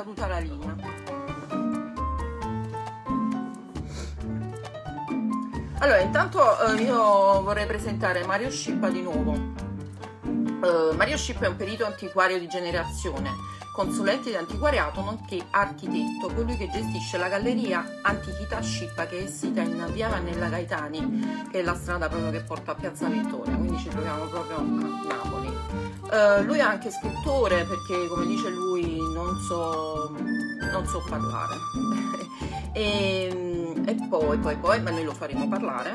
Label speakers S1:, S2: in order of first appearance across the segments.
S1: caduta la linea allora intanto eh, io vorrei presentare Mario Scippa di nuovo eh, Mario Scippa è un perito antiquario di generazione consulente di antiquariato nonché architetto, colui che gestisce la galleria Antichità Scippa che è sita in via Vannella Gaetani, che è la strada proprio che porta a Piazza Vittoria, quindi ci troviamo proprio a Napoli. Uh, lui è anche scrittore perché, come dice lui, non so, non so parlare. e, e, poi, poi, poi, ma noi lo faremo parlare.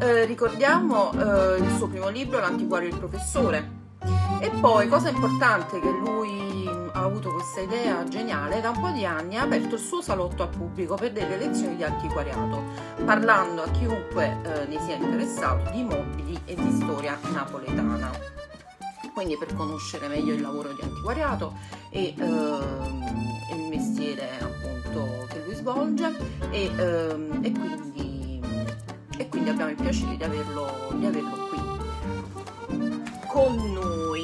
S1: Uh, ricordiamo uh, il suo primo libro, L'antiquario e il professore. E poi, cosa importante che lui ha avuto questa idea geniale, da un po' di anni ha aperto il suo salotto al pubblico per delle lezioni di antiquariato, parlando a chiunque ne sia interessato di mobili e di storia napoletana quindi per conoscere meglio il lavoro di antiquariato e ehm, il mestiere appunto che lui svolge e, ehm, e, quindi, e quindi, abbiamo il piacere di averlo, di averlo qui con noi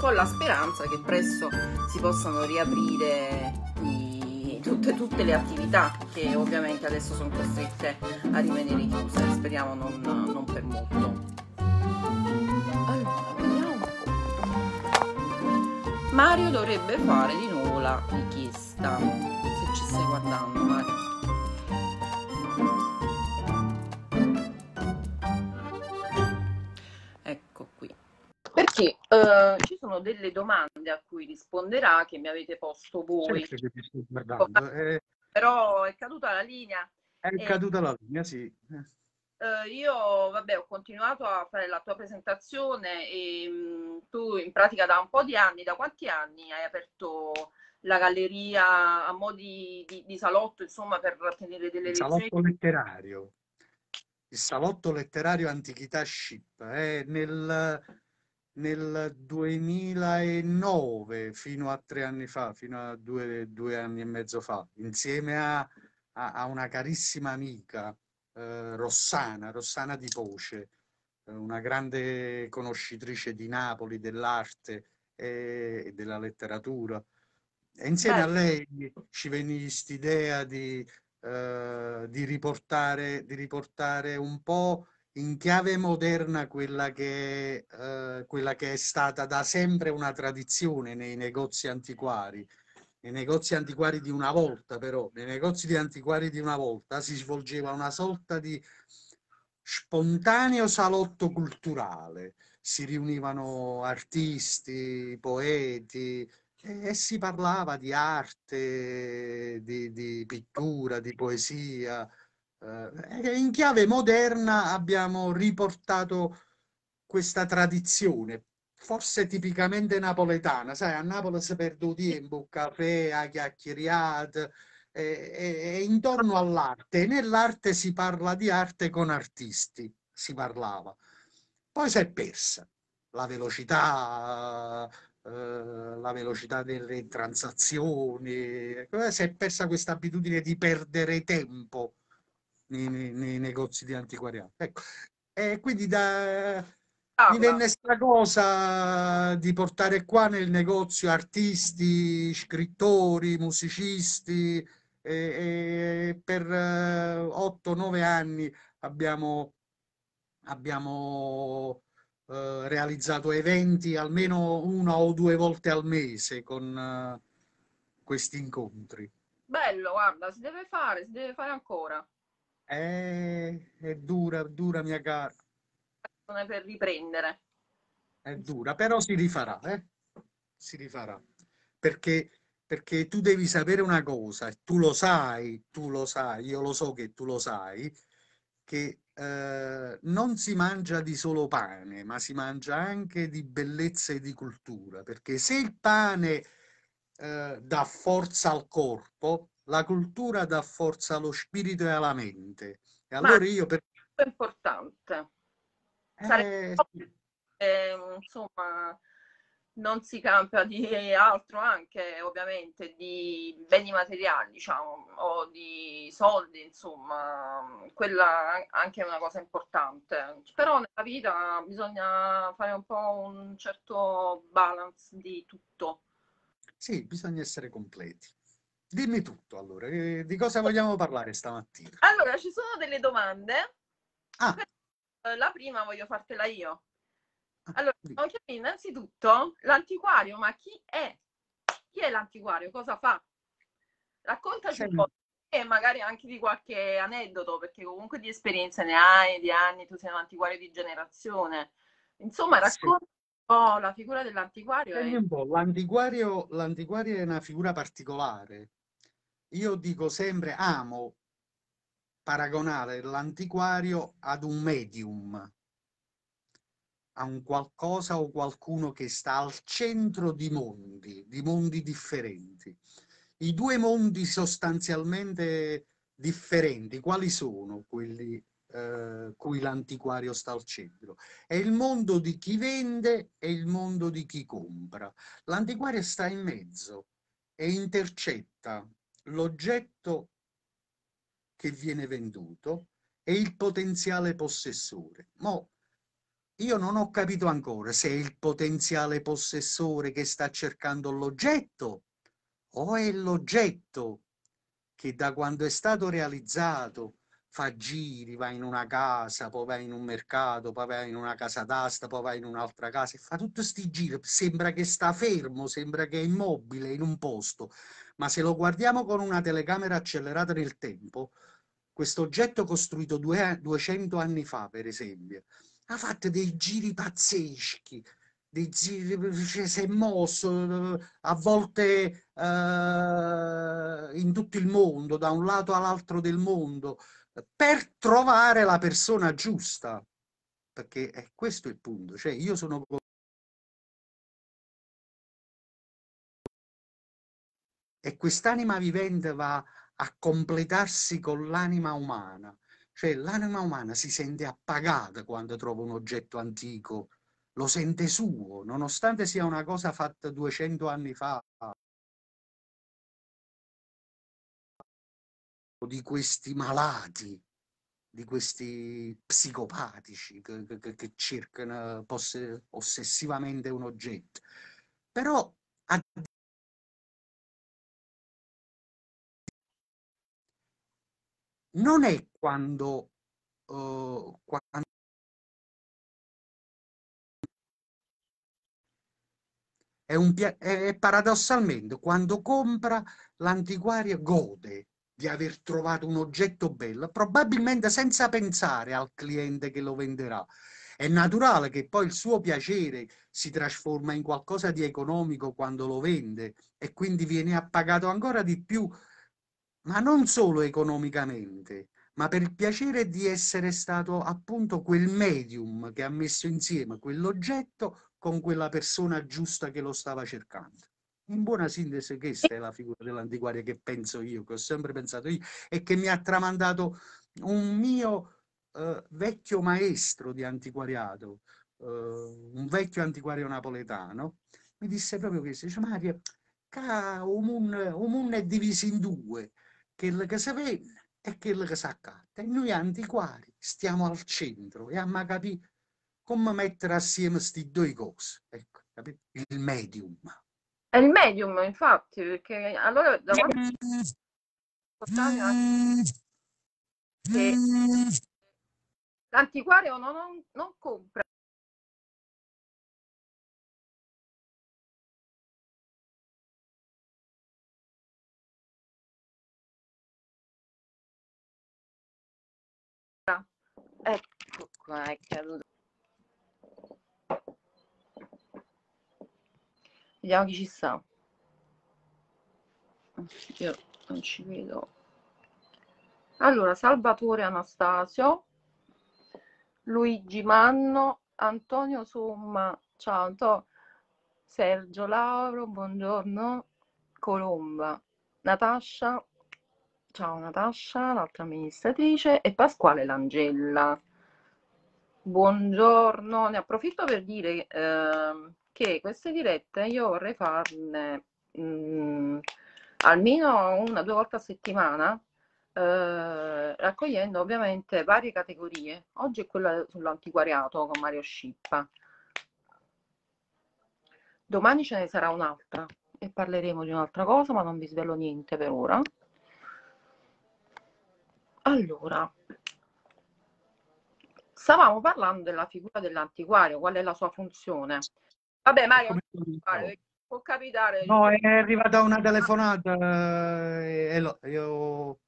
S1: con la speranza che presto si possano riaprire i, tutte, tutte, le attività che ovviamente adesso sono costrette a rimanere chiuse, speriamo non, non per molto. Mario dovrebbe fare di nuovo la richiesta se ci stai guardando Mario ecco qui perché eh, ci sono delle domande a cui risponderà che mi avete posto voi
S2: eh.
S1: però è caduta la linea
S2: è eh, caduta la linea sì
S1: eh, io vabbè, ho continuato a fare la tua presentazione e mh, tu in pratica da un po' di anni, da quanti anni hai aperto la galleria a mo' di, di, di salotto, insomma, per tenere delle il lezioni? Salotto
S2: letterario. Il salotto letterario Antichità Ship. Eh, nel, nel 2009 fino a tre anni fa, fino a due, due anni e mezzo fa, insieme a, a, a una carissima amica eh, Rossana, Rossana Di Voce, eh, una grande conoscitrice di Napoli, dell'arte e, e della letteratura. E insieme Beh. a certo. lei ci venne quest'idea di, eh, di, riportare, di riportare un po' in chiave moderna quella che, eh, quella che, è stata da sempre una tradizione nei negozi antiquari, nei negozi antiquari di una volta, però, nei negozi di antiquari di una volta si svolgeva una sorta di spontaneo salotto culturale. Si riunivano artisti, poeti e, e si parlava di arte, di, di pittura, di poesia. Eh, in chiave moderna abbiamo riportato questa tradizione forse tipicamente napoletana, sai, a Napoli si perde un tempo, un caffè, a chiacchierate, e, e intorno all'arte. e Nell'arte si parla di arte con artisti, si parlava. Poi si è persa la velocità, eh, la velocità delle transazioni, ecco, eh, si è persa questa abitudine di perdere tempo nei, nei, nei negozi di antiquariato. Ecco. E quindi da, mi venne sta cosa di portare qua nel negozio artisti, scrittori, musicisti e, e per 8-9 eh, anni abbiamo, abbiamo eh, realizzato eventi almeno una o due volte al mese con eh, questi incontri. Bello,
S1: guarda, si deve fare, si deve fare ancora.
S2: È, eh, è dura, dura mia cara
S1: persone per riprendere.
S2: È dura, però si rifarà, eh? Si rifarà. Perché, perché tu devi sapere una cosa, e tu lo sai, tu lo sai, io lo so che tu lo sai, che eh, non si mangia di solo pane, ma si mangia anche di bellezza e di cultura, perché se il pane eh, dà forza al corpo, la cultura dà forza allo spirito e alla mente. E allora ma io per... È importante. Sarebbe...
S1: Eh, ehm, insomma, non si campa di altro anche, ovviamente, di beni materiali, diciamo, o di soldi, insomma, quella anche è una cosa importante. Però nella vita bisogna fare un po' un certo balance
S2: di tutto. Sì, bisogna essere completi. Dimmi tutto, allora, di cosa vogliamo parlare stamattina?
S1: Allora, ci sono delle domande. Ah. Eh, la prima voglio fartela io. Ah, allora, vogliamo innanzitutto l'antiquario, ma chi è? Chi è l'antiquario? Cosa fa? Raccontaci un po' e magari anche di qualche aneddoto, perché comunque di esperienza ne hai, di anni, tu sei un antiquario di generazione. Insomma, racconta un po' la figura dell'antiquario. È...
S2: L'antiquario, l'antiquario è una figura particolare. Io dico sempre, amo paragonare l'antiquario ad un medium, a un qualcosa o qualcuno che sta al centro di mondi, di mondi differenti. I due mondi sostanzialmente differenti, quali sono quelli eh, cui l'antiquario sta al centro? È il mondo di chi vende e il mondo di chi compra. L'antiquario sta in mezzo e intercetta l'oggetto che viene venduto e il potenziale possessore. Mo, io non ho capito ancora se è il potenziale possessore che sta cercando l'oggetto o è l'oggetto che da quando è stato realizzato fa giri, va in una casa, poi va in un mercato, poi va in una casa d'asta, poi va in un'altra casa e fa tutti questi giri. Sembra che sta fermo, sembra che è immobile in un posto, ma se lo guardiamo con una telecamera accelerata nel tempo, questo oggetto costruito 200 anni fa, per esempio, ha fatto dei giri pazzeschi, dei giri, cioè, si è mosso eh, a volte eh, in tutto il mondo, da un lato all'altro del mondo, per trovare la persona giusta. Perché è questo il punto, cioè io sono e quest'anima vivente va a completarsi con l'anima umana. Cioè l'anima umana si sente appagata quando trova un oggetto antico, lo sente suo, nonostante sia una cosa fatta 200 anni fa. di questi malati, di questi psicopatici che, che, che cercano poss- ossessivamente un oggetto. Però a non è quando, uh, quando è, un, è paradossalmente quando compra l'antiquario gode di aver trovato un oggetto bello, probabilmente senza pensare al cliente che lo venderà. È naturale che poi il suo piacere si trasforma in qualcosa di economico quando lo vende e quindi viene appagato ancora di più ma non solo economicamente, ma per il piacere di essere stato appunto quel medium che ha messo insieme quell'oggetto con quella persona giusta che lo stava cercando. In buona sintesi, questa è la figura dell'antiquario che penso io, che ho sempre pensato io e che mi ha tramandato un mio eh, vecchio maestro di antiquariato, eh, un vecchio antiquario napoletano, mi disse proprio questo, dice Mario, ca, um un, um un è diviso in due, quello che si vende e quello che si accatta. E noi antiquari stiamo al centro e abbiamo capito come mettere assieme queste due cose. Ecco, capito? Il medium.
S1: È il medium, infatti, perché allora da quando... Mm. L'antiquario
S2: non, non, non compra ecco
S1: eh, qua è caduto vediamo chi ci sta io non ci vedo allora Salvatore Anastasio Luigi Manno Antonio Somma ciao Antonio Sergio Lauro buongiorno Colomba Natascia Ciao Natascia, l'altra amministratrice, e Pasquale Langella. Buongiorno, ne approfitto per dire eh, che queste dirette io vorrei farne mh, mm, almeno una o due volte a settimana, eh, raccogliendo ovviamente varie categorie. Oggi è quella sull'antiquariato con Mario Scippa. Domani ce ne sarà un'altra e parleremo di un'altra cosa, ma non vi svelo niente per ora. Allora, stavamo parlando della figura dell'antiquario, qual è la sua funzione? Vabbè, Mario, eh, può capitare. No, è arrivata una
S2: telefonata eh, e lo, io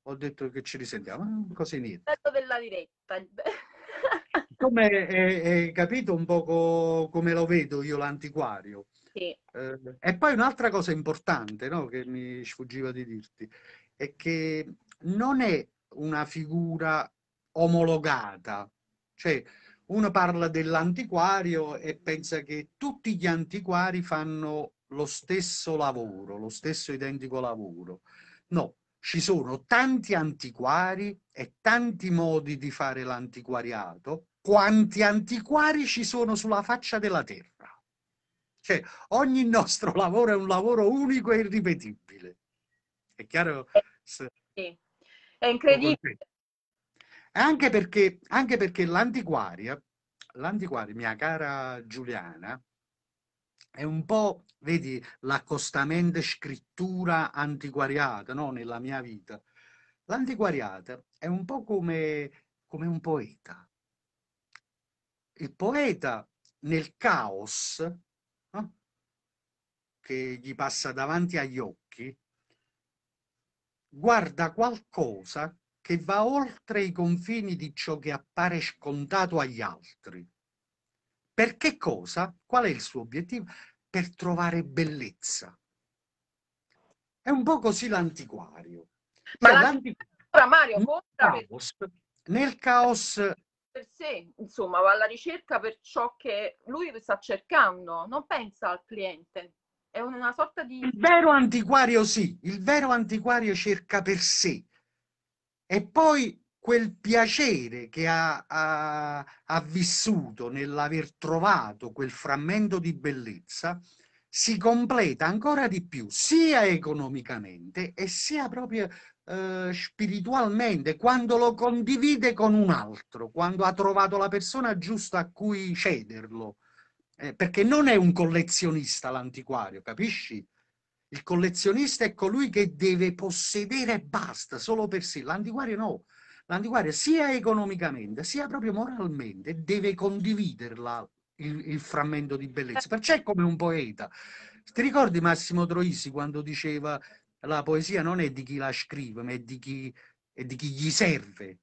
S2: ho detto che ci risentiamo, eh, così niente.
S1: Il bello della diretta.
S2: Come hai capito un poco come lo vedo io l'antiquario. Sì. Eh, e poi un'altra cosa importante no, che mi sfuggiva di dirti è che non è una figura omologata, cioè uno parla dell'antiquario e pensa che tutti gli antiquari fanno lo stesso lavoro, lo stesso identico lavoro. No, ci sono tanti antiquari e tanti modi di fare l'antiquariato, quanti antiquari ci sono sulla faccia della terra. Cioè, ogni nostro lavoro è un lavoro unico e irripetibile. È chiaro? Eh, sì. È incredibile. Anche perché, anche perché l'antiquaria, l'antiquaria, mia cara Giuliana, è un po', vedi, l'accostamento scrittura antiquariata, no? Nella mia vita. L'antiquariata è un po' come, come un poeta. Il poeta nel caos no? che gli passa davanti agli occhi guarda qualcosa che va oltre i confini di ciò che appare scontato agli altri. Per che cosa? Qual è il suo obiettivo? Per trovare bellezza. È un po' così l'antiquario. Ma cioè, l'antiquario, Mario, contra nel caos, per... nel caos per
S1: sé, insomma, va alla ricerca per ciò che lui sta cercando, non pensa al cliente è una sorta di... Il
S2: vero antiquario sì, il vero antiquario cerca per sé. E poi quel piacere che ha, ha, ha vissuto nell'aver trovato quel frammento di bellezza si completa ancora di più, sia economicamente e sia proprio eh, spiritualmente, quando lo condivide con un altro, quando ha trovato la persona giusta a cui cederlo. Eh, perché non è un collezionista l'antiquario, capisci? Il collezionista è colui che deve possedere e basta, solo per sé. L'antiquario no. L'antiquario sia economicamente, sia proprio moralmente, deve condividerla il, il frammento di bellezza. Eh. Perciò è come un poeta. Ti ricordi Massimo Troisi quando diceva la poesia non è di chi la scrive, ma è di chi, è di chi gli serve?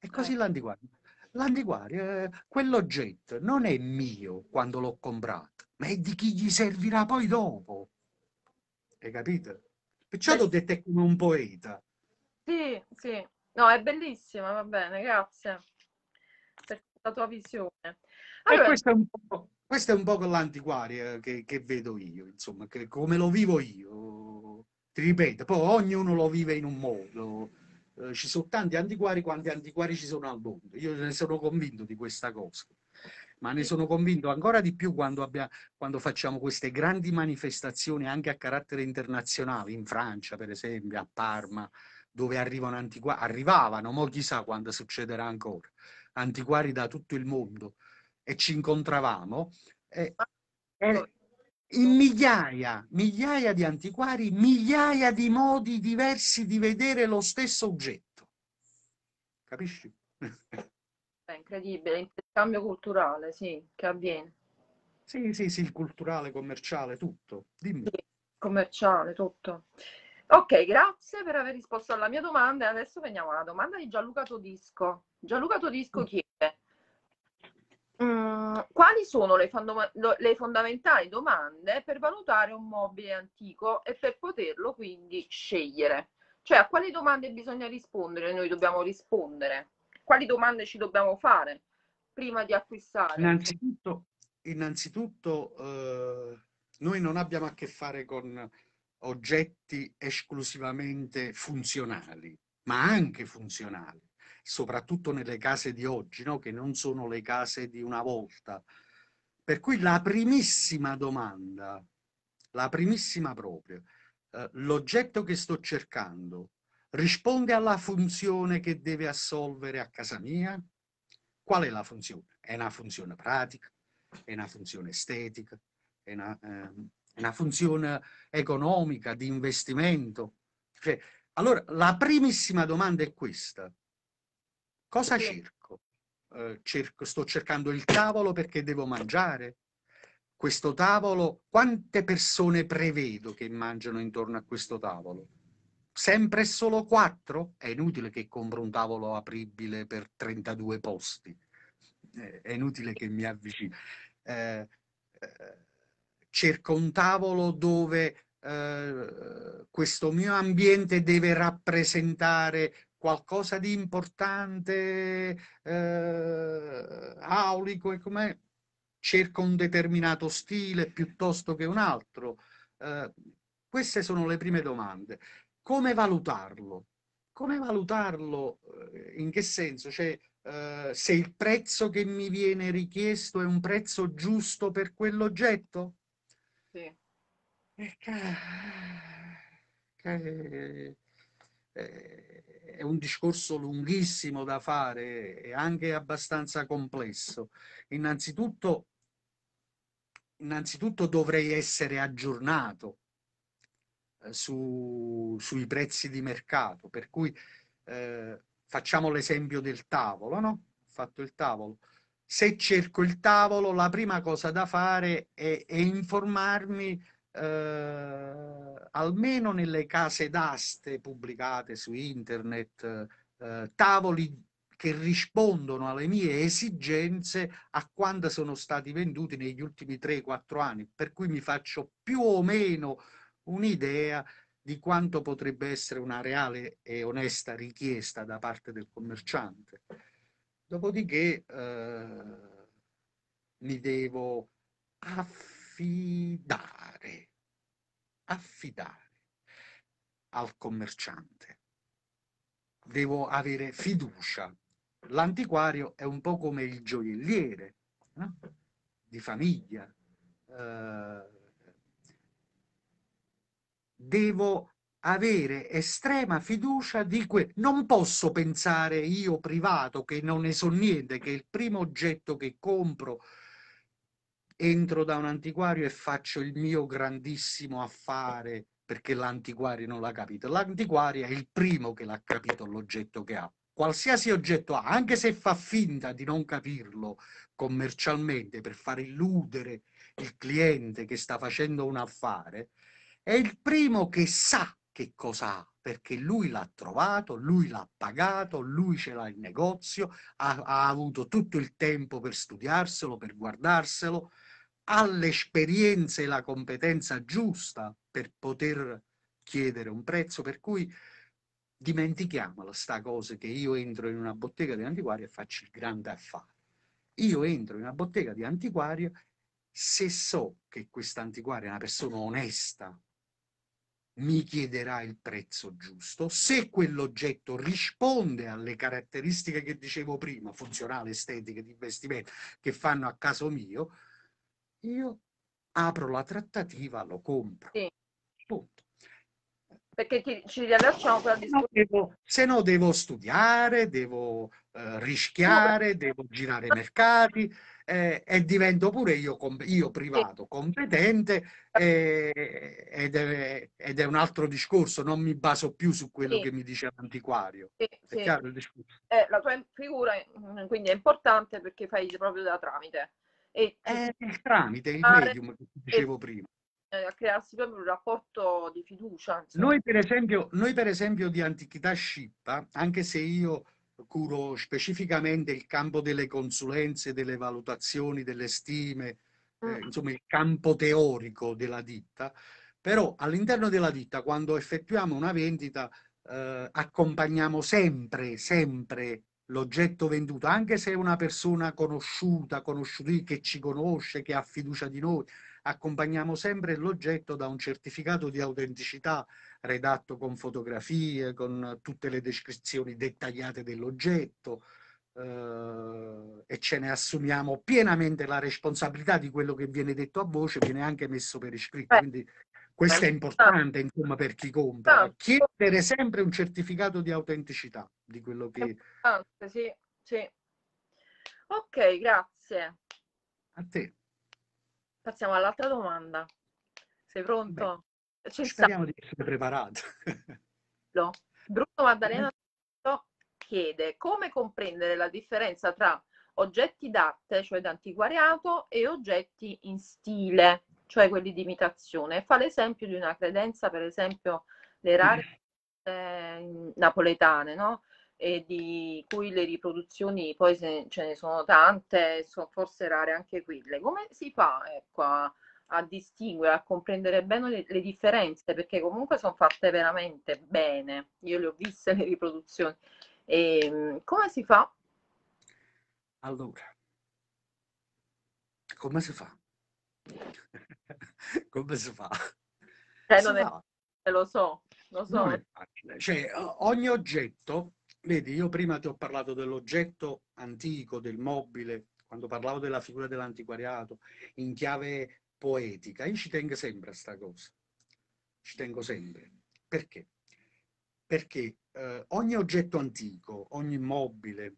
S2: E così eh. l'antiquario l'antiquario, eh, quell'oggetto non è mio quando l'ho comprato, ma è di chi gli servirà poi dopo. Hai capito? Perciò l'ho detto è come un poeta.
S1: Sì, sì. No, è bellissima, va bene, grazie per la tua visione.
S2: Allora... E questo è un po', questo è un po' l'antiquario eh, che, che, vedo io, insomma, che, come lo vivo io. Ti ripeto, poi ognuno lo vive in un modo eh, ci sono tanti antiquari quanti antiquari ci sono al mondo. Io ne sono convinto di questa cosa, ma ne sono convinto ancora di più quando, abbia, quando facciamo queste grandi manifestazioni anche a carattere internazionale, in Francia per esempio, a Parma, dove arrivano antiquari, arrivavano, ma chissà quando succederà ancora, antiquari da tutto il mondo e ci incontravamo. E, eh, in migliaia, migliaia di antiquari, migliaia di modi diversi di vedere lo stesso oggetto. Capisci?
S1: È incredibile, l'intercambio culturale, sì, che avviene.
S2: Sì, sì, sì, il culturale, commerciale, tutto. Dimmi. Sì,
S1: commerciale, tutto. Ok, grazie per aver risposto alla mia domanda. Adesso veniamo alla domanda di Gianluca Todisco. Gianluca Todisco mm. chiede Mm, quali sono le, fondoma- le, fondamentali domande per valutare un mobile antico e per poterlo quindi scegliere? Cioè a quali domande bisogna rispondere, noi dobbiamo rispondere? Quali domande ci dobbiamo fare prima di acquistare?
S2: Innanzitutto, innanzitutto eh, noi non abbiamo a che fare con oggetti esclusivamente funzionali, ma anche funzionali soprattutto nelle case di oggi, no? che non sono le case di una volta. Per cui la primissima domanda, la primissima proprio, eh, l'oggetto che sto cercando risponde alla funzione che deve assolvere a casa mia? Qual è la funzione? È una funzione pratica? È una funzione estetica? È una, eh, una funzione economica, di investimento? Cioè, allora, la primissima domanda è questa. Cosa cerco? Eh, cerco? Sto cercando il tavolo perché devo mangiare? Questo tavolo, quante persone prevedo che mangiano intorno a questo tavolo? Sempre solo quattro? È inutile che compro un tavolo apribile per 32 posti. È inutile che mi avvicini. Eh, eh, cerco un tavolo dove eh, questo mio ambiente deve rappresentare qualcosa di importante, eh, aulico e com'è, cerco un determinato stile piuttosto che un altro. Eh, queste sono le prime domande. Come valutarlo? Come valutarlo? Eh, in che senso? Cioè, eh, se il prezzo che mi viene richiesto è un prezzo giusto per quell'oggetto? Sì. Eh, è un discorso lunghissimo da fare e anche abbastanza complesso. Innanzitutto, innanzitutto dovrei essere aggiornato eh, su, sui prezzi di mercato, per cui eh, facciamo l'esempio del tavolo, no? Ho fatto il tavolo. Se cerco il tavolo, la prima cosa da fare è, è informarmi eh, almeno nelle case d'aste pubblicate su internet, eh, tavoli che rispondono alle mie esigenze a quanto sono stati venduti negli ultimi 3-4 anni, per cui mi faccio più o meno un'idea di quanto potrebbe essere una reale e onesta richiesta da parte del commerciante. Dopodiché eh, mi devo affrontare affidare, affidare al commerciante. Devo avere fiducia. L'antiquario è un po' come il gioielliere no? di famiglia. Eh, devo avere estrema fiducia di que... Non posso pensare io privato che non ne so niente, che il primo oggetto che compro entro da un antiquario e faccio il mio grandissimo affare perché l'antiquario non l'ha capito. L'antiquario è il primo che l'ha capito l'oggetto che ha. Qualsiasi oggetto ha, anche se fa finta di non capirlo commercialmente per far illudere il cliente che sta facendo un affare, è il primo che sa che cosa ha, perché lui l'ha trovato, lui l'ha pagato, lui ce l'ha in negozio, ha, ha avuto tutto il tempo per studiarselo, per guardarselo, ha l'esperienza e la competenza giusta per poter chiedere un prezzo, per cui dimentichiamola sta cosa che io entro in una bottega di antiquario e faccio il grande affare. Io entro in una bottega di antiquario se so che quest'antiquario è una persona onesta, mi chiederà il prezzo giusto, se quell'oggetto risponde alle caratteristiche che dicevo prima, funzionale, estetiche, di investimento, che fanno a caso mio, io apro la trattativa, lo compro. Sì. Punto.
S1: Perché ti, ci riallacciamo
S2: quella discussione. Se no devo studiare, devo eh, rischiare, no, devo girare i mercati eh, e divento pure io, io privato sì. competente eh, ed, è, ed, è, un altro discorso, non mi baso più su quello sì. che mi dice l'antiquario. Sì, è chiaro il discorso?
S1: Eh, la tua figura mm, quindi è importante perché fai proprio da tramite. E, è il tramite, il medium che dicevo e, prima. Eh, a crearsi proprio un rapporto di fiducia.
S2: Noi per, esempio, noi per, esempio, di antichità scippa, anche se io curo specificamente il campo delle consulenze, delle valutazioni, delle stime, eh, mm. insomma il campo teorico della ditta, però all'interno della ditta quando effettuiamo una vendita eh, accompagniamo sempre, sempre l'oggetto venduto, anche se è una persona conosciuta, conosciuta, che ci conosce, che ha fiducia di noi, accompagniamo sempre l'oggetto da un certificato di autenticità redatto con fotografie, con tutte le descrizioni dettagliate dell'oggetto eh, e ce ne assumiamo pienamente la responsabilità di quello che viene detto a voce, viene anche messo per iscritto. Quindi questo è importante, insomma, per chi compra. Chiedere sempre un certificato di autenticità di quello che...
S1: sì, sì. Ok, grazie. A te. Passiamo all'altra domanda. Sei pronto? Beh, speriamo sta...
S2: di essere preparato. no.
S1: Bruno Maddalena chiede come comprendere la differenza tra oggetti d'arte, cioè d'antiquariato, e oggetti in stile, cioè quelli di imitazione. Fa l'esempio di una credenza, per esempio, le rare eh, napoletane, no? E di cui le riproduzioni poi se, ce ne sono tante, sono forse rare anche quelle. Come si fa ecco, a, a distinguere, a comprendere bene le, le differenze? Perché comunque sono fatte veramente bene. Io le ho viste le riproduzioni. E, ehm, come si fa?
S2: Allora, come si fa? come si fa? Eh, non si è, fa.
S1: Eh, lo so, lo so. Cioè,
S2: ogni oggetto, vedi, io prima ti ho parlato dell'oggetto antico, del mobile, quando parlavo della figura dell'antiquariato, in chiave poetica, io ci tengo sempre a sta cosa. Ci tengo sempre. Perché? Perché eh, ogni oggetto antico, ogni mobile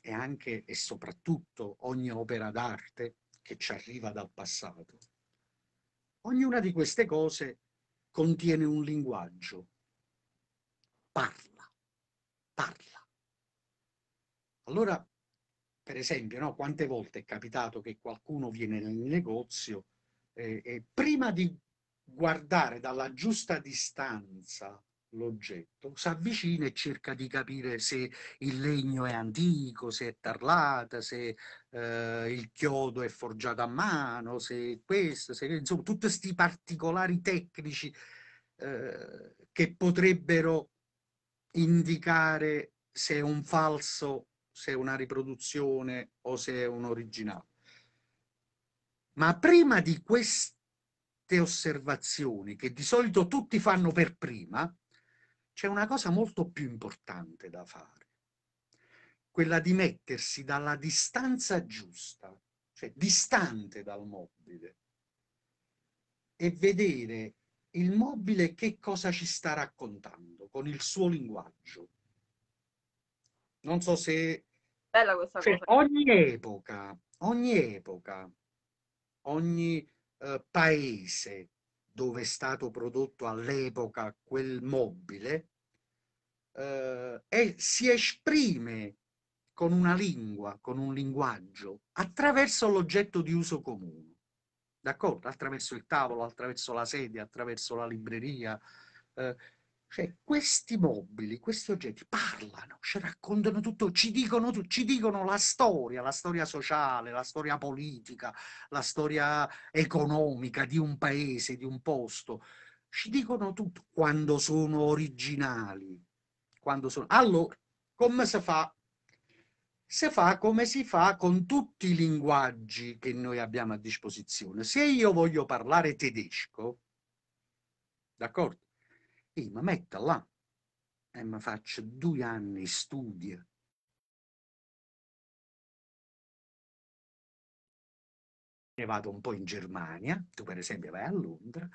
S2: e anche e soprattutto ogni opera d'arte che ci arriva dal passato, Ognuna di queste cose contiene un linguaggio. Parla, parla. Allora, per esempio, no, quante volte è capitato che qualcuno viene nel negozio eh, e prima di guardare dalla giusta distanza l'oggetto, si avvicina e cerca di capire se il legno è antico, se è tarlata, se eh, il chiodo è forgiato a mano, se questo, se insomma, tutti questi particolari tecnici eh, che potrebbero indicare se è un falso, se è una riproduzione o se è un originale. Ma prima di queste osservazioni, che di solito tutti fanno per prima, c'è una cosa molto più importante da fare, quella di mettersi dalla distanza giusta, cioè distante dal mobile, e vedere il mobile che cosa ci sta raccontando con il suo linguaggio. Non so se...
S1: Bella questa cioè, cosa.
S2: Ogni epoca, ogni epoca, ogni eh, paese, dove è stato prodotto all'epoca quel mobile eh, e si esprime con una lingua, con un linguaggio, attraverso l'oggetto di uso comune. D'accordo? Attraverso il tavolo, attraverso la sedia, attraverso la libreria. Eh, cioè, questi mobili, questi oggetti parlano, ci raccontano tutto, ci dicono, ci dicono la storia, la storia sociale, la storia politica, la storia economica di un paese, di un posto. Ci dicono tutto quando sono originali. Quando sono... Allora, come si fa? Si fa come si fa con tutti i linguaggi che noi abbiamo a disposizione. Se io voglio parlare tedesco, d'accordo? mi metto là E eh, mi faccio due anni studio. Ne vado un po' in Germania, tu per esempio vai a Londra,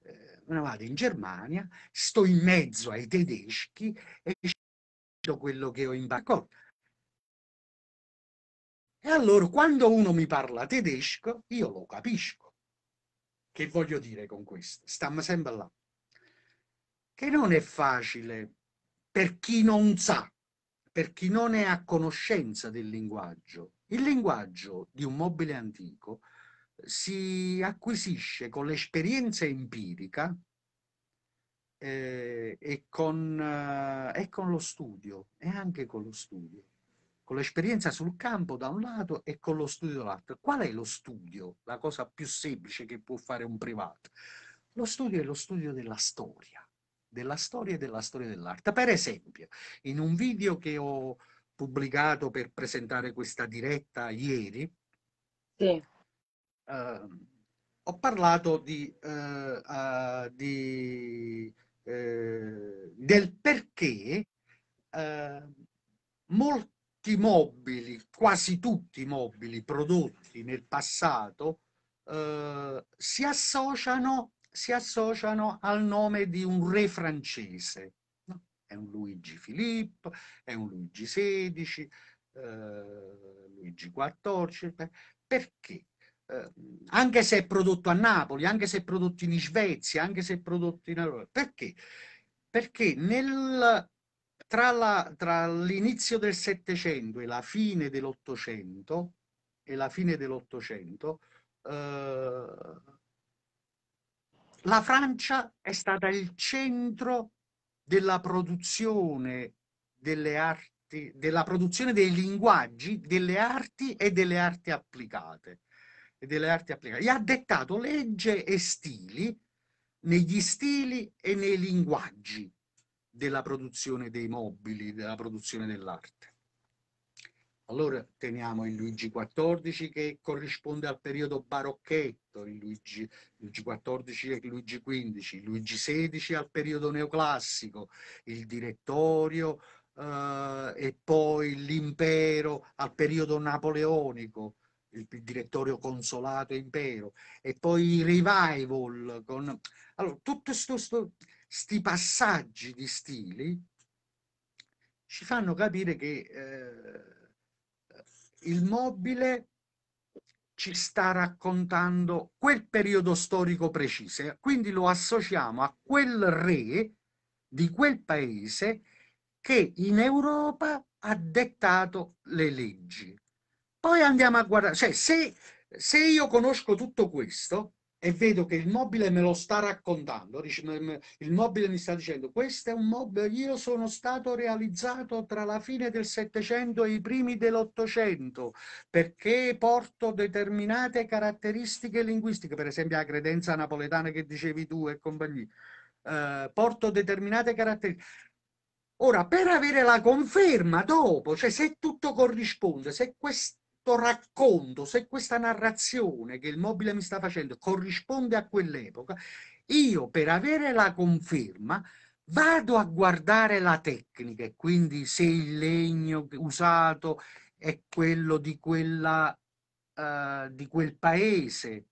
S2: eh, me ne vado in Germania, sto in mezzo ai tedeschi e scelgo quello che ho imparato. Ecco. E allora quando uno mi parla tedesco, io lo capisco. Che voglio dire con questo? Stiamo sempre là che non è facile per chi non sa, per chi non è a conoscenza del linguaggio. Il linguaggio di un mobile antico si acquisisce con l'esperienza empirica eh, e, con, eh, e con lo studio, e anche con lo studio, con l'esperienza sul campo da un lato e con lo studio dall'altro. Qual è lo studio? La cosa più semplice che può fare un privato. Lo studio è lo studio della storia della storia e della storia dell'arte. Per esempio, in un video che ho pubblicato per presentare questa diretta ieri, sì. eh, ho parlato di, eh, uh, di, eh, del perché eh, molti mobili, quasi tutti i mobili prodotti nel passato, eh, si associano si associano al nome di un re francese. No? È un Luigi Filippo, è un Luigi XVI, eh, Luigi XIV. perché? Eh, anche se è prodotto a Napoli, anche se è prodotto in Svezia, anche se è prodotto in Europa. Perché? Perché nel, tra, l'inizio del Settecento e la fine dell'Ottocento, e la fine dell'Ottocento, eh, la Francia è stata il centro della produzione delle arti, della produzione dei linguaggi, delle arti e delle arti applicate. E delle arti applicate. Gli ha dettato legge e stili negli stili e nei linguaggi della produzione dei mobili, della produzione dell'arte. Allora teniamo il Luigi XIV che corrisponde al periodo barocchetto, il Luigi, Luigi XIV e Luigi XV, il Luigi XVI al periodo neoclassico, il direttorio eh, e poi l'impero al periodo napoleonico, il direttorio consolato impero, e poi i revival con... Allora, tutti questi passaggi di stili ci fanno capire che... Eh, il mobile ci sta raccontando quel periodo storico preciso, quindi lo associamo a quel re di quel paese che in Europa ha dettato le leggi. Poi andiamo a guardare, cioè se, se io conosco tutto questo, e vedo che il mobile me lo sta raccontando, il mobile mi sta dicendo questo è un mobile, io sono stato realizzato tra la fine del Settecento e i primi dell'Ottocento perché porto determinate caratteristiche linguistiche, per esempio la credenza napoletana che dicevi tu e compagnia, eh, porto determinate caratteristiche. Ora, per avere la conferma dopo, cioè se tutto corrisponde, se questo questo racconto, se questa narrazione che il mobile mi sta facendo corrisponde a quell'epoca, io per avere la conferma vado a guardare la tecnica e quindi se il legno usato è quello di, quella, uh, di quel paese,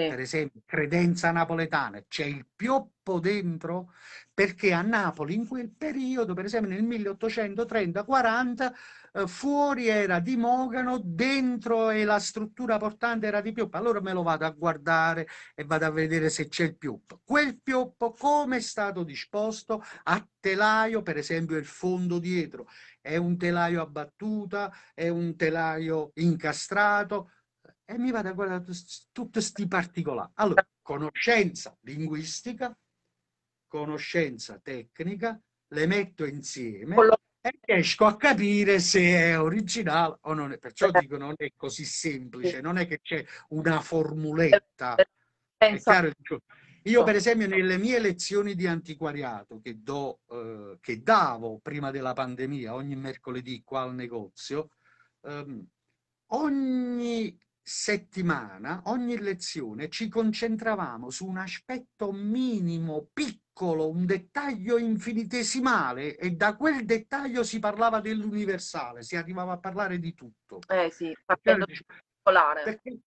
S2: sì. per esempio, credenza napoletana, c'è il pioppo dentro, perché a Napoli in quel periodo, per esempio nel 1830-40, eh, fuori era di Mogano, dentro e la struttura portante era di pioppo. Allora me lo vado a guardare e vado a vedere se c'è il pioppo. Quel pioppo come è stato disposto a telaio, per esempio il fondo dietro, è un telaio a battuta, è un telaio incastrato, e mi vado a guardare tutti questi particolari. Allora, conoscenza linguistica, conoscenza tecnica, le metto insieme e riesco a capire se è originale o non è. Perciò dico non è così semplice, non è che c'è una formuletta. Eh, eh, chiaro, io per esempio nelle mie lezioni di antiquariato che, do, eh, che davo prima della pandemia ogni mercoledì qua al negozio, ehm, ogni settimana, ogni lezione, ci concentravamo su un aspetto minimo, piccolo, un dettaglio infinitesimale e da quel dettaglio si parlava dell'universale, si arrivava a parlare di tutto. Eh sì, particolare. Perché,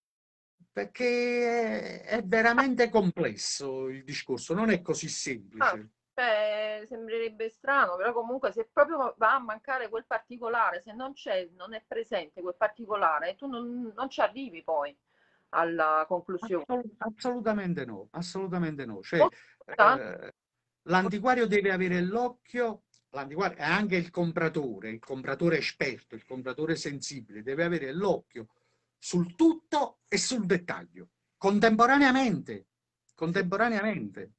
S2: perché è, è, veramente complesso il discorso, non è così semplice. Ah
S1: cioè, sembrerebbe strano, però comunque se proprio va a mancare quel particolare, se non c'è, non è presente quel particolare, tu non, non ci arrivi poi
S2: alla conclusione. Assolutamente no, assolutamente no. Cioè, eh, l'antiquario deve avere l'occhio, l'antiquario è anche il compratore, il compratore esperto, il compratore sensibile, deve avere l'occhio sul tutto e sul dettaglio, contemporaneamente, contemporaneamente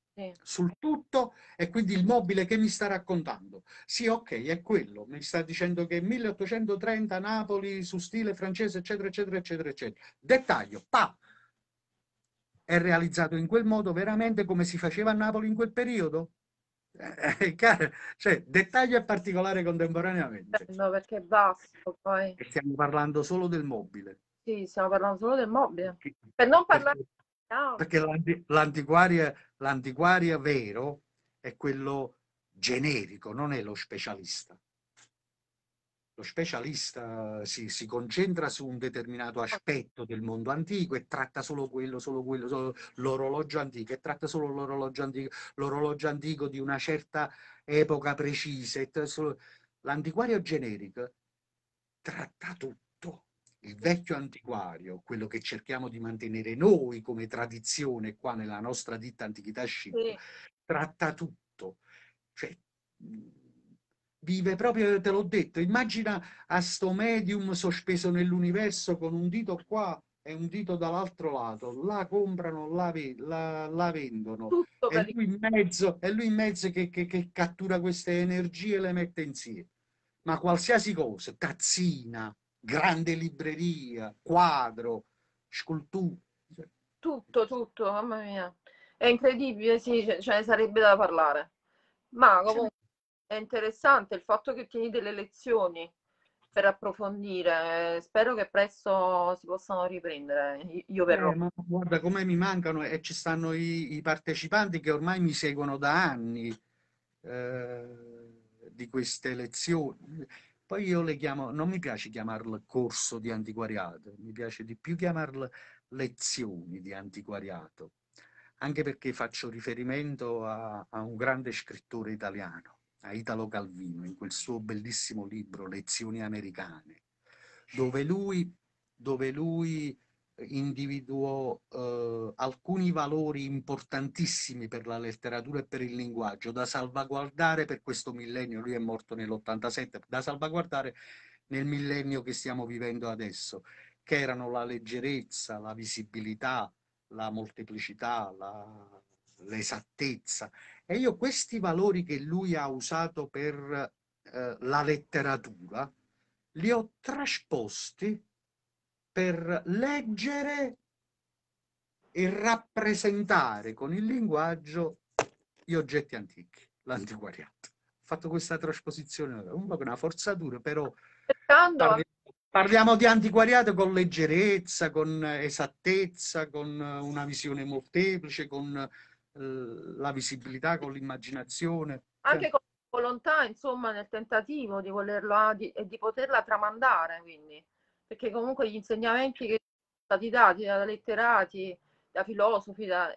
S2: sul tutto e quindi il mobile che mi sta raccontando. Sì, ok, è quello, mi sta dicendo che 1830 Napoli su stile francese, eccetera, eccetera, eccetera, eccetera. Dettaglio, pa! È realizzato in quel modo veramente come si faceva a Napoli in quel periodo? Eh, eh cioè, dettaglio e particolare contemporaneamente.
S1: Eh, no, perché è vasto poi.
S2: E stiamo parlando solo del mobile.
S1: Sì, stiamo parlando solo del mobile. Per non parlare
S2: perché l'antiquaria, l'antiquaria vero è quello generico, non è lo specialista. Lo specialista si, si, concentra su un determinato aspetto del mondo antico e tratta solo quello, solo quello, solo l'orologio antico e tratta solo l'orologio antico, l'orologio antico di una certa epoca precisa. L'antiquario generico tratta tutto il vecchio antiquario, quello che cerchiamo di mantenere noi come tradizione qua nella nostra ditta antichità chic, sì. tratta tutto. Cioè, vive proprio, te l'ho detto, immagina a sto medium sospeso nell'universo con un dito qua e un dito dall'altro lato, la comprano, la, la, la vendono, tutto è, lui in mezzo, è lui in mezzo che, che, che cattura queste energie e le mette insieme. Ma qualsiasi cosa, tazzina, grande libreria, quadro, scultura.
S1: Tutto, tutto, mamma mia. È incredibile, sì, ce ne sarebbe da parlare. Ma comunque è interessante il fatto che tieni delle lezioni per approfondire. Spero che presto si possano riprendere. Io eh, verrò. Eh,
S2: guarda come mi mancano e ci stanno i, i, partecipanti che ormai mi seguono da anni eh, di queste lezioni. Poi io le chiamo, non mi piace chiamarlo corso di antiquariato, mi piace di più chiamarlo lezioni di antiquariato, anche perché faccio riferimento a, a un grande scrittore italiano, a Italo Calvino, in quel suo bellissimo libro Lezioni americane, dove lui, dove lui individuò eh, alcuni valori importantissimi per la letteratura e per il linguaggio da salvaguardare per questo millennio, lui è morto nell'87, da salvaguardare nel millennio che stiamo vivendo adesso, che erano la leggerezza, la visibilità, la molteplicità, la, l'esattezza. E io questi valori che lui ha usato per eh, la letteratura li ho trasposti per leggere e rappresentare con il linguaggio gli oggetti antichi, l'antiquariato. Ho fatto questa trasposizione, un comunque una forzatura, però parli, parliamo di antiquariato con leggerezza, con esattezza, con una visione molteplice, con eh, la visibilità, con l'immaginazione. Anche con
S1: volontà, insomma, nel tentativo di volerlo ah, e di poterla tramandare, quindi perché comunque gli insegnamenti che sono stati dati da letterati, da filosofi, da...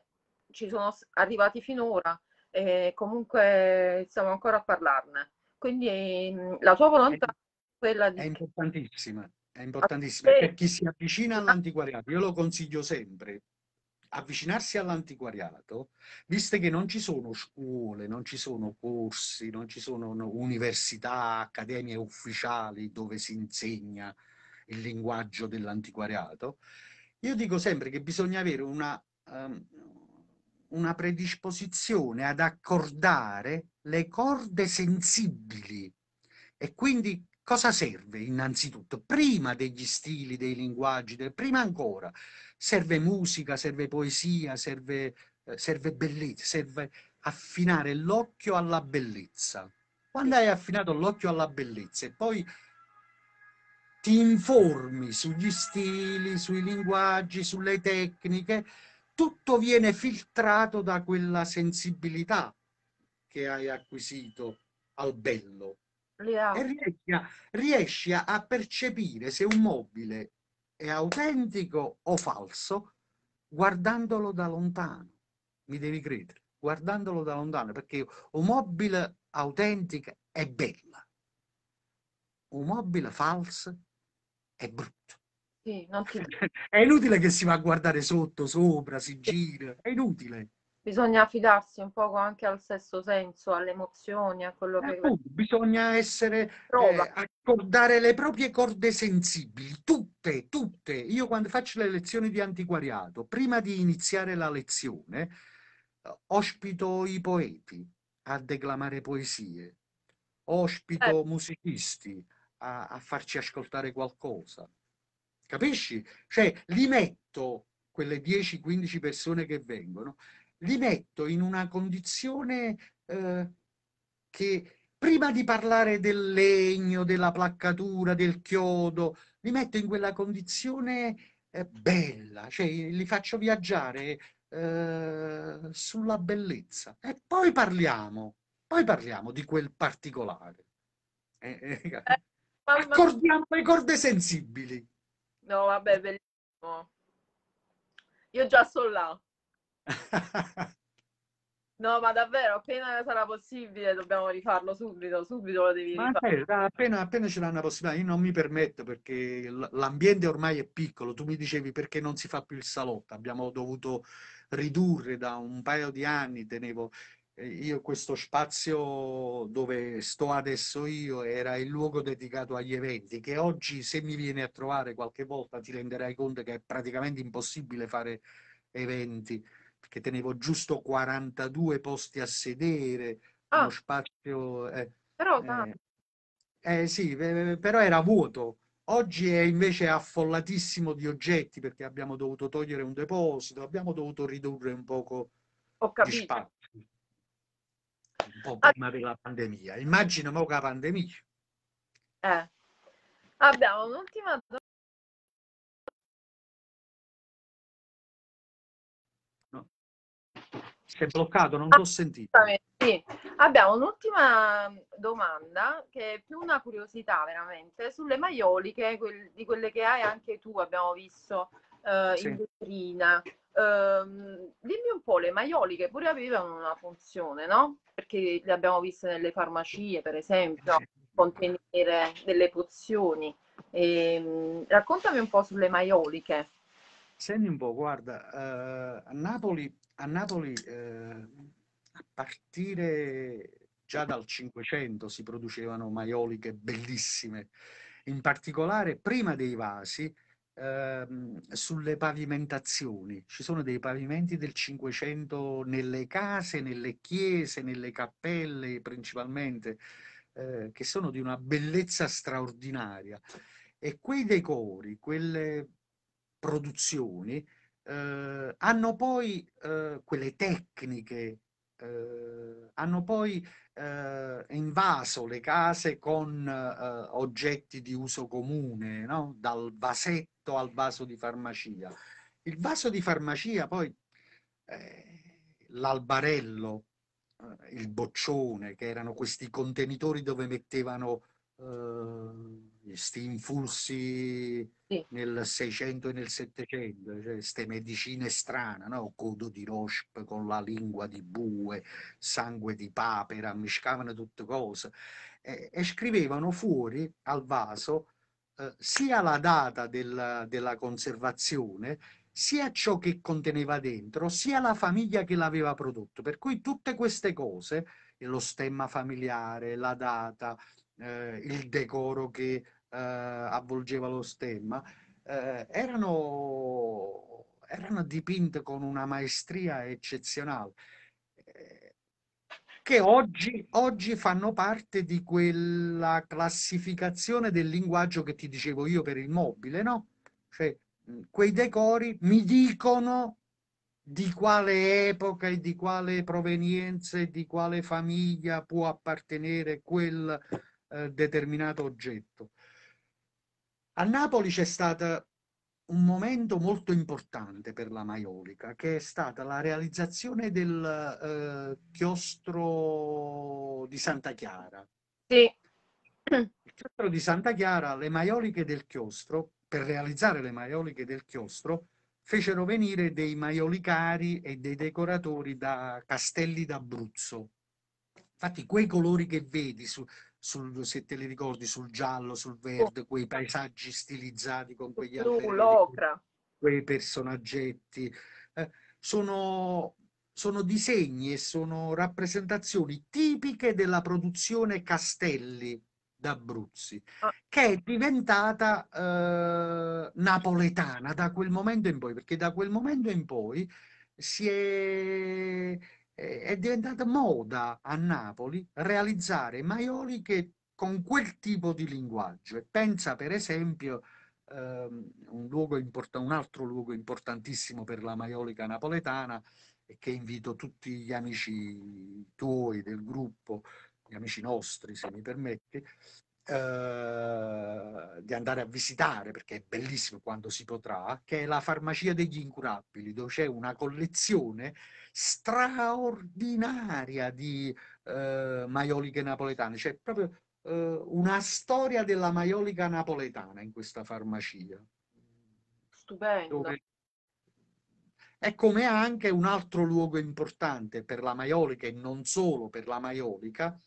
S1: ci sono arrivati finora e comunque stiamo ancora a parlarne. Quindi mm, la sua
S2: volontà è, quella di... È importantissima, è importantissima. Per chi si avvicina all'antiquariato, io lo consiglio sempre, avvicinarsi all'antiquariato, viste che non ci sono scuole, non ci sono corsi, non ci sono università, accademie ufficiali dove si insegna il linguaggio dell'antiquariato, io dico sempre che bisogna avere una, um, una predisposizione ad accordare le corde sensibili e quindi cosa serve innanzitutto? Prima degli stili, dei linguaggi, del, prima ancora, serve musica, serve poesia, serve, eh, serve bellezza, serve affinare l'occhio alla bellezza. Quando hai affinato l'occhio alla bellezza e poi ti informi sugli stili, sui linguaggi, sulle tecniche, tutto viene filtrato da quella sensibilità che hai acquisito al bello.
S1: Yeah. E riesci
S2: a, riesci a percepire se un mobile è autentico o falso guardandolo da lontano. Mi devi credere, guardandolo da lontano, perché un mobile autentico è bello. un mobile falso è brutto. Sì, ti... è inutile che si va a guardare sotto, sopra, si gira, è inutile.
S1: Bisogna affidarsi un poco anche al sesto senso, alle emozioni, a quello eh, che...
S2: Oh, bisogna essere... Prova. Eh, accordare le proprie corde sensibili, tutte, tutte. Io quando faccio le lezioni di antiquariato, prima di iniziare la lezione, eh, ospito i poeti a declamare poesie, ospito eh. musicisti, a, a farci ascoltare qualcosa. Capisci? Cioè, li metto, quelle 10-15 persone che vengono, li metto in una condizione eh, che prima di parlare del legno, della placcatura, del chiodo, li metto in quella condizione eh, bella, cioè li faccio viaggiare eh, sulla bellezza. E poi parliamo, poi parliamo di quel particolare. Eh, eh
S1: Accordiamo le corde
S2: sensibili.
S1: No, vabbè, bellissimo. Io già sono là. No, ma davvero, appena sarà possibile dobbiamo rifarlo subito, subito lo devi rifare.
S2: Ah, appena, appena ce l'hanno la possibilità, io non mi permetto perché l'ambiente ormai è piccolo, tu mi dicevi perché non si fa più il salotto, abbiamo dovuto ridurre da un paio di anni, tenevo io questo spazio dove sto adesso io era il luogo dedicato agli eventi che oggi se mi vieni a trovare qualche volta ti renderai conto che è praticamente impossibile fare eventi perché tenevo giusto 42 posti a sedere ah, uno spazio eh, però, eh, eh, sì, però era vuoto Oggi è invece affollatissimo di oggetti perché abbiamo dovuto togliere un deposito, abbiamo dovuto ridurre un poco Ho capito. di spazio un po' prima della pandemia. Immagino mo' che la pandemia. Eh. Abbiamo un'ultima domanda. No. Si è bloccato, non l'ho sentito.
S1: Sì. Abbiamo un'ultima domanda che è più una curiosità veramente sulle maioliche, quel, di quelle che hai anche tu, abbiamo visto eh, sì. in vetrina. Ehm, dimmi un po', le maioliche pure avevano una funzione, no? Perché le abbiamo viste nelle farmacie, per esempio, contenere delle pozioni. Ehm, raccontami un po' sulle
S2: maioliche. Senti un po', guarda, uh, a Napoli, a, Napoli uh, a partire già dal 500 si producevano maioliche bellissime, in particolare prima dei vasi, Ehm, sulle pavimentazioni. Ci sono dei pavimenti del Cinquecento nelle case, nelle chiese, nelle cappelle principalmente, eh, che sono di una bellezza straordinaria. E quei decori, quelle produzioni, eh, hanno poi eh, quelle tecniche, eh, hanno poi eh, invaso le case con eh, oggetti di uso comune, no? dal vasetto al vaso di farmacia. Il vaso di farmacia poi, eh, l'albarello, eh, il boccione, che erano questi contenitori dove mettevano eh, questi influssi sì. nel 600 e nel 700, cioè queste medicine strane, no? codo di rosp con la lingua di bue, sangue di papera, miscavano tutte cose e, e scrivevano fuori al vaso eh, sia la data della, della conservazione sia ciò che conteneva dentro, sia la famiglia che l'aveva prodotto. Per cui tutte queste cose, lo stemma familiare, la data, eh, il decoro che eh, avvolgeva lo stemma, eh, erano, erano, dipinte con una maestria eccezionale eh, che oggi, oggi, fanno parte di quella classificazione del linguaggio che ti dicevo io per il mobile, no? Cioè, quei decori mi dicono di quale epoca e di quale provenienza e di quale famiglia può appartenere quel, eh, determinato oggetto. A Napoli c'è stato un momento molto importante per la maiolica, che è stata la realizzazione del eh, chiostro di Santa Chiara. Sì. Il chiostro di Santa Chiara, le maioliche del chiostro, per realizzare le maioliche del chiostro, fecero venire dei maiolicari e dei decoratori da Castelli d'Abruzzo. Infatti quei colori che vedi su, sul, se te li ricordi, sul giallo, sul verde, quei paesaggi stilizzati con quegli alberi, quei personaggetti. Eh, sono, sono disegni e sono rappresentazioni tipiche della produzione Castelli d'Abruzzi, ah. che è diventata eh, napoletana da quel momento in poi, perché da quel momento in poi si è è diventata moda a Napoli realizzare maioliche con quel tipo di linguaggio. E pensa per esempio ehm, un, luogo import- un altro luogo importantissimo per la maiolica napoletana e che invito tutti gli amici tuoi del gruppo, gli amici nostri se mi permetti, eh, di andare a visitare, perché è bellissimo quando si potrà, che è la farmacia degli incurabili, dove c'è una collezione straordinaria di eh, maioliche napoletane, c'è proprio eh, una storia della maiolica napoletana in questa farmacia. Stupendo. Dove è come anche un altro luogo importante per la maiolica e non solo per la maiolica,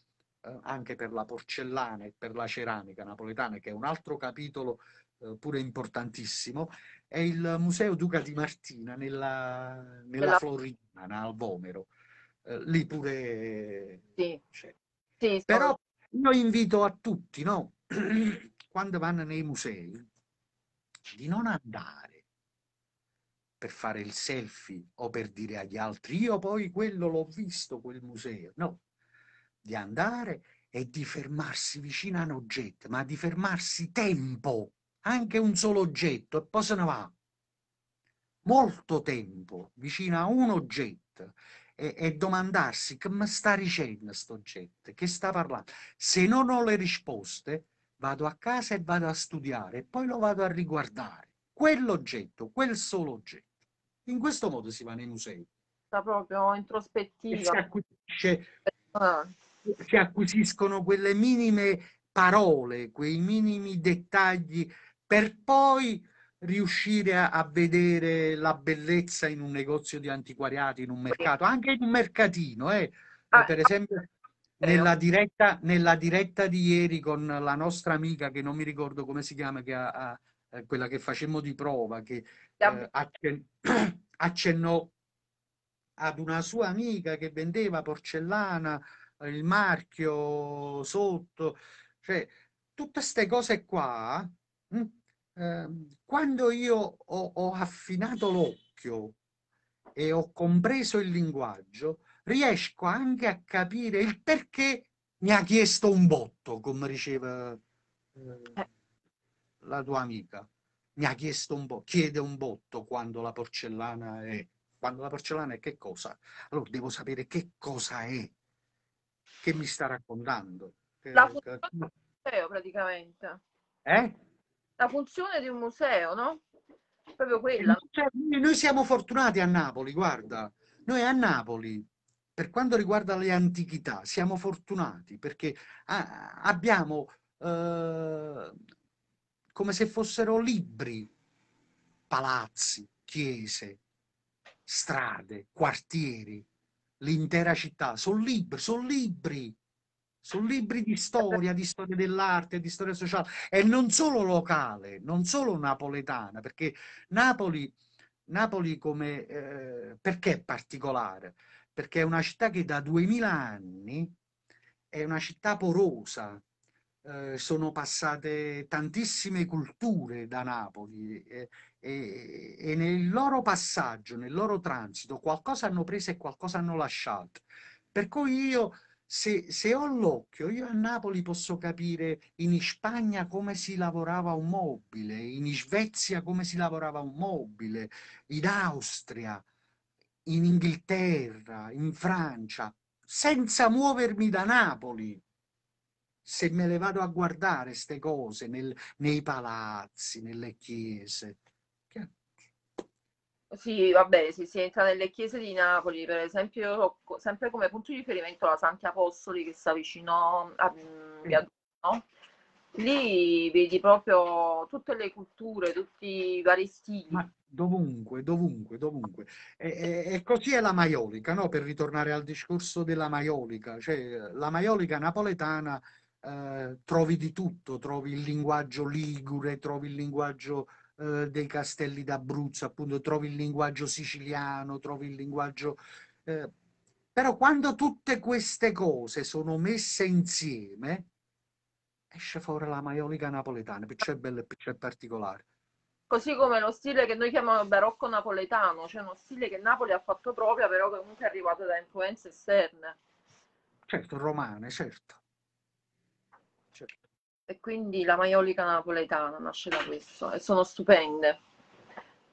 S2: eh, anche per la porcellana e per la ceramica napoletana, che è un altro capitolo eh, pure importantissimo, è il Museo Duca di Martina nella, nella la... Floridiana, al Vomero. Eh, lì pure sì. c'è. Sì, Però io invito a tutti, no? quando vanno nei musei, di non andare per fare il selfie o per dire agli altri io poi quello l'ho visto quel museo. No, di andare e di fermarsi vicino a un oggetto, ma di fermarsi tempo, anche un solo oggetto, e poi se ne va. Molto tempo vicino a un oggetto e, e domandarsi che mi sta dicendo questo oggetto, che sta parlando. Se non ho le risposte, vado a casa e vado a studiare e poi lo vado a riguardare. Quell'oggetto, quel solo oggetto. In questo modo si va nei musei.
S1: Sta proprio introspettiva.
S2: E si acquisisce ah si acquisiscono quelle minime parole, quei minimi dettagli per poi riuscire a, a, vedere la bellezza in un negozio di antiquariati, in un mercato, anche in un mercatino. Eh. Ah, per esempio, eh, nella oh. diretta, nella diretta, di ieri con la nostra amica, che non mi ricordo come si chiama, che ha, ha, eh, quella che facemmo di prova, che eh, accennò ad una sua amica che vendeva porcellana il marchio sotto, cioè tutte queste cose qua, mh, hm, eh, quando io ho, ho affinato l'occhio e ho compreso il linguaggio, riesco anche a capire il perché mi ha chiesto un botto, come diceva eh, eh. la tua amica. Mi ha chiesto un botto, chiede un botto quando la porcellana è. Quando la porcellana è che cosa? Allora devo sapere che cosa è che mi sta raccontando. La funzione di un
S1: museo praticamente. Eh? La funzione di un museo, no? Proprio quella.
S2: Cioè, noi siamo fortunati a Napoli, guarda. Noi a Napoli, per quanto riguarda le antichità, siamo fortunati perché ah, abbiamo eh, come se fossero libri, palazzi, chiese, strade, quartieri, l'intera città. Sono libri, sono libri, sono libri di storia, di storia dell'arte, di storia sociale e non solo locale, non solo napoletana, perché Napoli, Napoli come, eh, perché è particolare? Perché è una città che da 2000 anni è una città porosa, eh, sono passate tantissime culture da Napoli eh, e, e nel loro passaggio, nel loro transito, qualcosa hanno preso e qualcosa hanno lasciato. Per cui io, se, se ho l'occhio, io a Napoli posso capire in Spagna come si lavorava un mobile, in Svezia come si lavorava un mobile, in Austria, in Inghilterra, in Francia, senza muovermi da Napoli. Se me le vado a guardare queste cose nel, nei palazzi, nelle chiese,
S1: sì, vabbè, se si entra nelle chiese di Napoli, per esempio, sempre come punto di riferimento la Santi Apostoli che sta vicino a mm, mm. Via no? Lì vedi proprio tutte le culture, tutti i vari stili.
S2: Ma dovunque, dovunque, dovunque. E, e, e così è la maiolica, no? per ritornare al discorso della maiolica. Cioè, la maiolica napoletana eh, trovi di tutto, trovi il linguaggio ligure, trovi il linguaggio eh, dei castelli d'Abruzzo, appunto trovi il linguaggio siciliano, trovi il linguaggio... Eh, però quando tutte queste cose sono messe insieme, esce fuori la maiolica napoletana, perché è bella e perché è particolare.
S1: Così come lo stile che noi chiamiamo barocco napoletano, cioè uno stile che Napoli ha fatto proprio, però comunque è arrivato da influenze esterne.
S2: Certo, romane, certo
S1: e quindi la maiolica napoletana nasce da questo e sono stupende.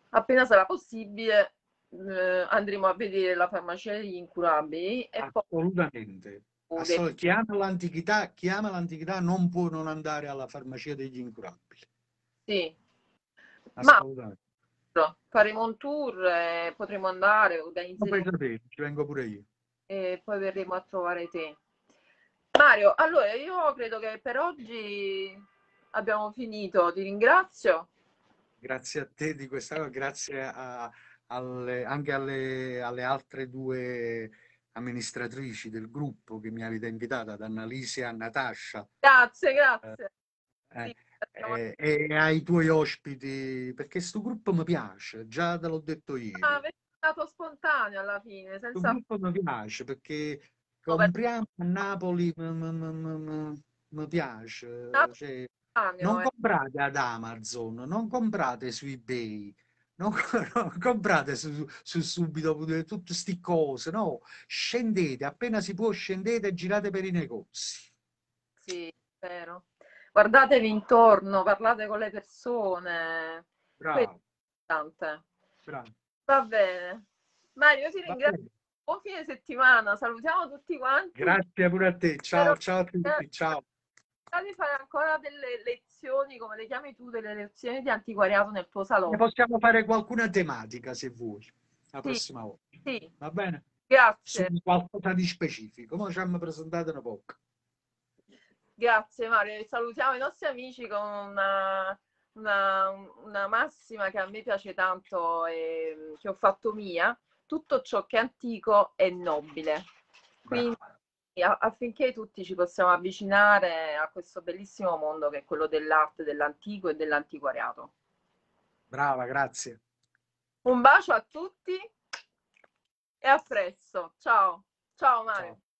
S1: Appena sarà possibile eh, andremo a vedere la farmacia degli incurabili. E
S2: Assolutamente. Poi... Assolut- chi, ama l'antichità, chi ama l'antichità non può non andare alla farmacia degli incurabili. Sì. Assolutamente. Ma
S1: faremo un tour, eh, potremo andare, organizzeremo...
S2: No, ci vengo pure io.
S1: E poi verremo a trovare te. Mario, allora io credo che per oggi abbiamo finito, ti ringrazio.
S2: Grazie a te di questa cosa, grazie a, alle, anche alle, alle, altre due amministratrici del gruppo che mi avete invitato, ad Annalisa e a Natascia.
S1: Grazie, grazie.
S2: Eh, sì, eh, e ai tuoi ospiti, perché sto gruppo mi piace, già te l'ho detto io. Ah,
S1: è stato spontaneo alla fine. Senza... Questo
S2: gruppo mi piace perché compriamo a Napoli, mi piace. Cioè, non eh. comprate ad Amazon, non comprate su eBay, non, non comprate su, su subito tutte queste cose, no, scendete, appena si può scendete e girate per i negozi.
S1: Sì, vero. Guardatevi intorno, parlate con le persone. Bravo. Bravo. Va bene. Mario, ti ringrazio buon fine settimana, salutiamo tutti quanti.
S2: Grazie pure a te, ciao, Spero ciao a tutti, eh, ciao.
S1: State fare ancora delle lezioni, come le chiami tu, delle lezioni di antiquariato nel tuo salone. Ne
S2: possiamo fare qualcuna tematica se vuoi, la sì, prossima volta. Sì. Va bene?
S1: Grazie. Su
S2: qualcosa di specifico, Come ci hanno presentato una poco.
S1: Grazie Mario, salutiamo i nostri amici con una... Una, una, massima che a me piace tanto e che ho fatto mia, tutto ciò che è antico è nobile. Quindi affinché tutti ci possiamo avvicinare a questo bellissimo mondo che è quello dell'arte, dell'antico e dell'antiquariato.
S2: Brava, grazie.
S1: Un bacio a tutti e a presto. Ciao. Ciao Mario. Ciao.